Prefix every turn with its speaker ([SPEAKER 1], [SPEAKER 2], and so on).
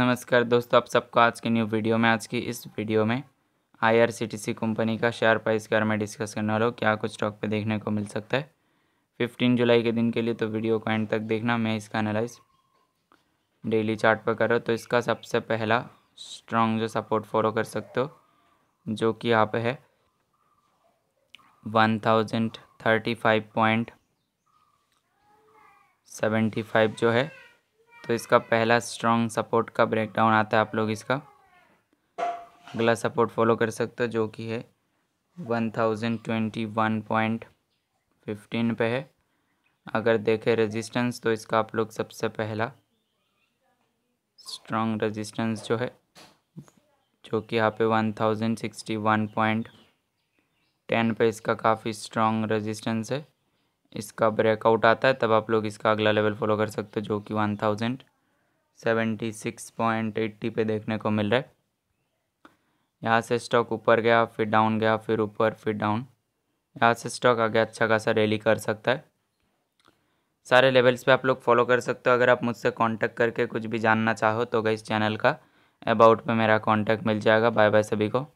[SPEAKER 1] नमस्कार दोस्तों आप सबको आज की न्यू वीडियो में आज की इस वीडियो में आईआरसीटीसी कंपनी का शेयर प्राइस के बारे में डिस्कस करने वाला हूँ क्या कुछ स्टॉक पे देखने को मिल सकता है फिफ्टीन जुलाई के दिन के लिए तो वीडियो को एंड तक देखना मैं इसका एनालाइज डेली चार्ट पर कर रहा हूँ तो इसका सबसे पहला स्ट्रॉन्ग जो सपोर्ट फॉलो कर सकते हो जो कि यहाँ पे है one thousand thirty five point seventy five जो है तो इसका पहला स्ट्रॉन्ग सपोर्ट का ब्रेकडाउन आता है आप लोग इसका अगला सपोर्ट फॉलो कर सकते हो जो कि है one thousand twenty one point fifteen पे है अगर देखें रेजिस्टेंस तो इसका आप लोग सबसे पहला स्ट्रॉन्ग रेजिस्टेंस जो है जो कि यहाँ पे one thousand sixty one point ten पर इसका काफ़ी स्ट्रॉन्ग रेजिस्टेंस है इसका ब्रेकआउट आता है तब आप लोग इसका अगला लेवल फॉलो कर सकते हो जो कि one thousand seventy six point eighty पे देखने को मिल रहा है यहाँ से स्टॉक ऊपर गया फिर डाउन गया फिर ऊपर फिर डाउन यहाँ से स्टॉक आगे अच्छा खासा रैली कर सकता है सारे लेवल्स पे आप लोग फॉलो कर सकते हो अगर आप मुझसे कांटेक्ट करके कुछ भी जानना चाहो तो गई इस चैनल का अबाउट पे मेरा कांटेक्ट मिल जाएगा बाय बाय सभी को